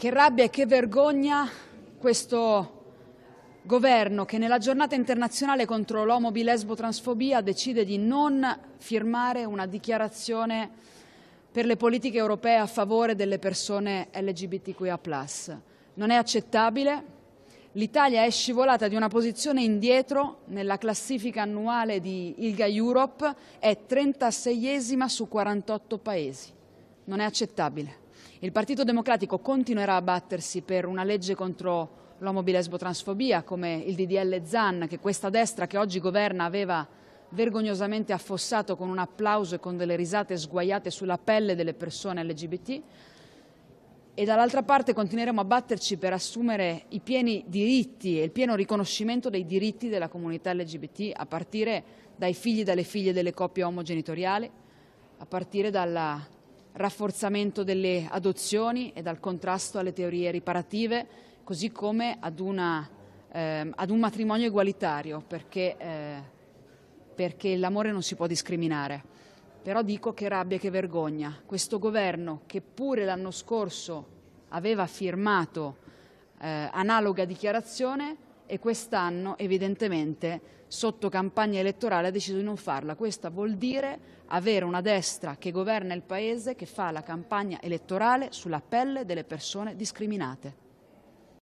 Che rabbia e che vergogna questo governo che nella giornata internazionale contro l'omo bilesbo transfobia decide di non firmare una dichiarazione per le politiche europee a favore delle persone LGBTQIA. Non è accettabile. L'Italia è scivolata di una posizione indietro nella classifica annuale di ILGA Europe, è 36esima su 48 paesi. Non è accettabile. Il Partito Democratico continuerà a battersi per una legge contro l'omobilesbo-transfobia, come il DDL Zan, che questa destra che oggi governa aveva vergognosamente affossato con un applauso e con delle risate sguaiate sulla pelle delle persone LGBT. E dall'altra parte continueremo a batterci per assumere i pieni diritti e il pieno riconoscimento dei diritti della comunità LGBT, a partire dai figli e dalle figlie delle coppie omogenitoriali, a partire dalla rafforzamento delle adozioni e dal contrasto alle teorie riparative, così come ad, una, eh, ad un matrimonio egualitario, perché, eh, perché l'amore non si può discriminare. Però dico che rabbia e che vergogna. Questo governo, che pure l'anno scorso aveva firmato eh, analoga dichiarazione, e quest'anno evidentemente sotto campagna elettorale ha deciso di non farla. Questa vuol dire avere una destra che governa il Paese, che fa la campagna elettorale sulla pelle delle persone discriminate.